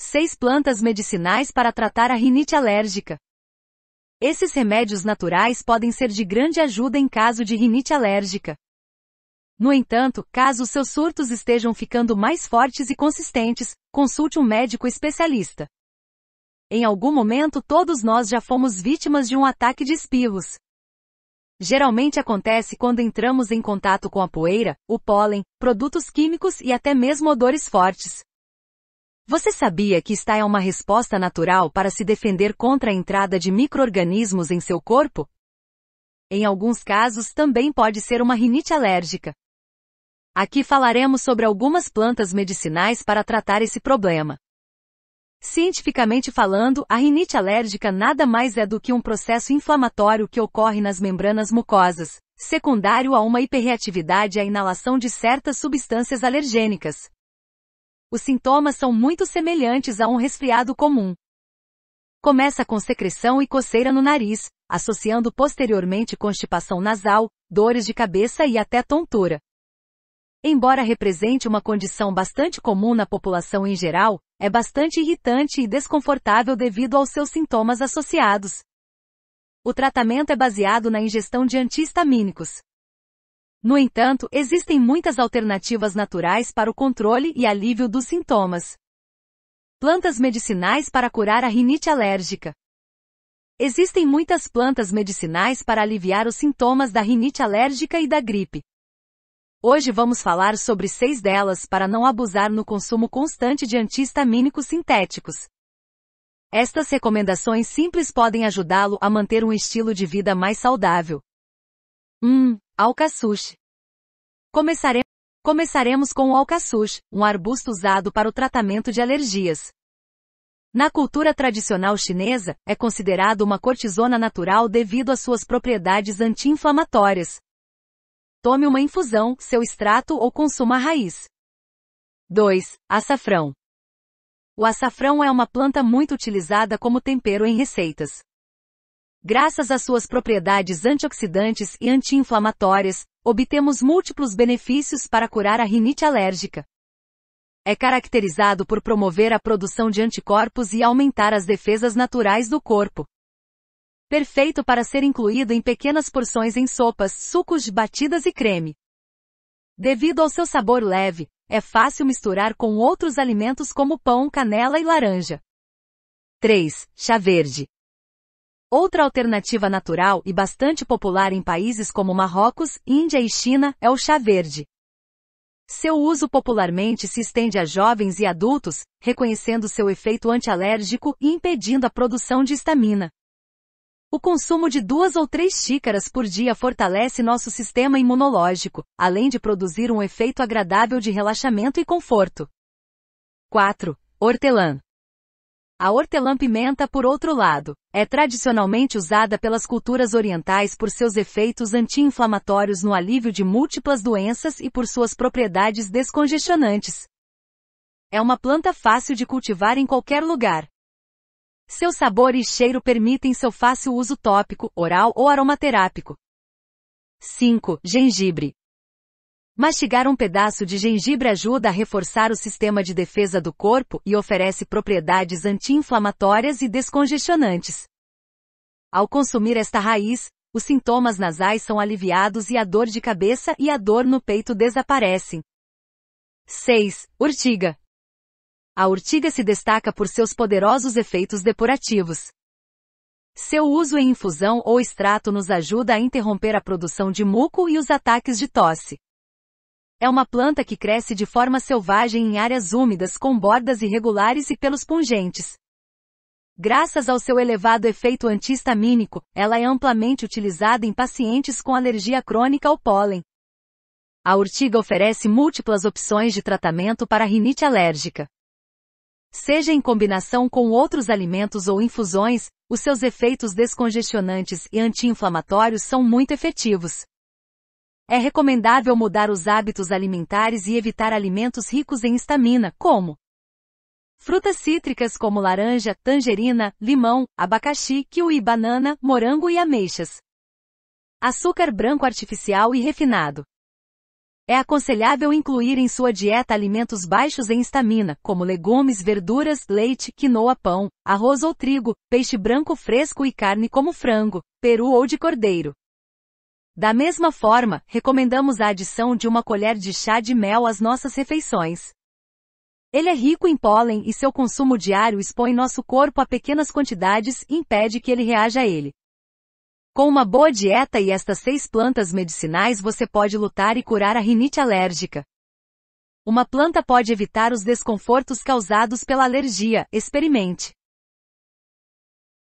Seis plantas medicinais para tratar a rinite alérgica. Esses remédios naturais podem ser de grande ajuda em caso de rinite alérgica. No entanto, caso seus surtos estejam ficando mais fortes e consistentes, consulte um médico especialista. Em algum momento todos nós já fomos vítimas de um ataque de espirros. Geralmente acontece quando entramos em contato com a poeira, o pólen, produtos químicos e até mesmo odores fortes. Você sabia que está é uma resposta natural para se defender contra a entrada de microorganismos em seu corpo? Em alguns casos também pode ser uma rinite alérgica. Aqui falaremos sobre algumas plantas medicinais para tratar esse problema. Cientificamente falando, a rinite alérgica nada mais é do que um processo inflamatório que ocorre nas membranas mucosas, secundário a uma hiperreatividade à inalação de certas substâncias alergênicas, os sintomas são muito semelhantes a um resfriado comum. Começa com secreção e coceira no nariz, associando posteriormente constipação nasal, dores de cabeça e até tontura. Embora represente uma condição bastante comum na população em geral, é bastante irritante e desconfortável devido aos seus sintomas associados. O tratamento é baseado na ingestão de antihistamínicos. No entanto, existem muitas alternativas naturais para o controle e alívio dos sintomas. Plantas medicinais para curar a rinite alérgica. Existem muitas plantas medicinais para aliviar os sintomas da rinite alérgica e da gripe. Hoje vamos falar sobre seis delas para não abusar no consumo constante de antihistamínicos sintéticos. Estas recomendações simples podem ajudá-lo a manter um estilo de vida mais saudável. 1. Hum, Alcaçuz. Começare... Começaremos com o alcaçuz, um arbusto usado para o tratamento de alergias. Na cultura tradicional chinesa, é considerado uma cortisona natural devido às suas propriedades anti-inflamatórias. Tome uma infusão, seu extrato ou consuma a raiz. 2. Açafrão. O açafrão é uma planta muito utilizada como tempero em receitas. Graças às suas propriedades antioxidantes e anti-inflamatórias, obtemos múltiplos benefícios para curar a rinite alérgica. É caracterizado por promover a produção de anticorpos e aumentar as defesas naturais do corpo. Perfeito para ser incluído em pequenas porções em sopas, sucos, batidas e creme. Devido ao seu sabor leve, é fácil misturar com outros alimentos como pão, canela e laranja. 3. Chá verde. Outra alternativa natural e bastante popular em países como Marrocos, Índia e China é o chá verde. Seu uso popularmente se estende a jovens e adultos, reconhecendo seu efeito antialérgico e impedindo a produção de estamina. O consumo de duas ou três xícaras por dia fortalece nosso sistema imunológico, além de produzir um efeito agradável de relaxamento e conforto. 4. Hortelã. A hortelã-pimenta, por outro lado, é tradicionalmente usada pelas culturas orientais por seus efeitos anti-inflamatórios no alívio de múltiplas doenças e por suas propriedades descongestionantes. É uma planta fácil de cultivar em qualquer lugar. Seu sabor e cheiro permitem seu fácil uso tópico, oral ou aromaterápico. 5. Gengibre. Mastigar um pedaço de gengibre ajuda a reforçar o sistema de defesa do corpo e oferece propriedades anti-inflamatórias e descongestionantes. Ao consumir esta raiz, os sintomas nasais são aliviados e a dor de cabeça e a dor no peito desaparecem. 6. Urtiga. A urtiga se destaca por seus poderosos efeitos depurativos. Seu uso em infusão ou extrato nos ajuda a interromper a produção de muco e os ataques de tosse. É uma planta que cresce de forma selvagem em áreas úmidas com bordas irregulares e pelos pungentes. Graças ao seu elevado efeito antihistamínico, ela é amplamente utilizada em pacientes com alergia crônica ao pólen. A urtiga oferece múltiplas opções de tratamento para rinite alérgica. Seja em combinação com outros alimentos ou infusões, os seus efeitos descongestionantes e anti-inflamatórios são muito efetivos. É recomendável mudar os hábitos alimentares e evitar alimentos ricos em estamina, como frutas cítricas como laranja, tangerina, limão, abacaxi, kiwi, banana, morango e ameixas. Açúcar branco artificial e refinado. É aconselhável incluir em sua dieta alimentos baixos em estamina, como legumes, verduras, leite, quinoa, pão, arroz ou trigo, peixe branco fresco e carne como frango, peru ou de cordeiro. Da mesma forma, recomendamos a adição de uma colher de chá de mel às nossas refeições. Ele é rico em pólen e seu consumo diário expõe nosso corpo a pequenas quantidades e impede que ele reaja a ele. Com uma boa dieta e estas seis plantas medicinais você pode lutar e curar a rinite alérgica. Uma planta pode evitar os desconfortos causados pela alergia, experimente.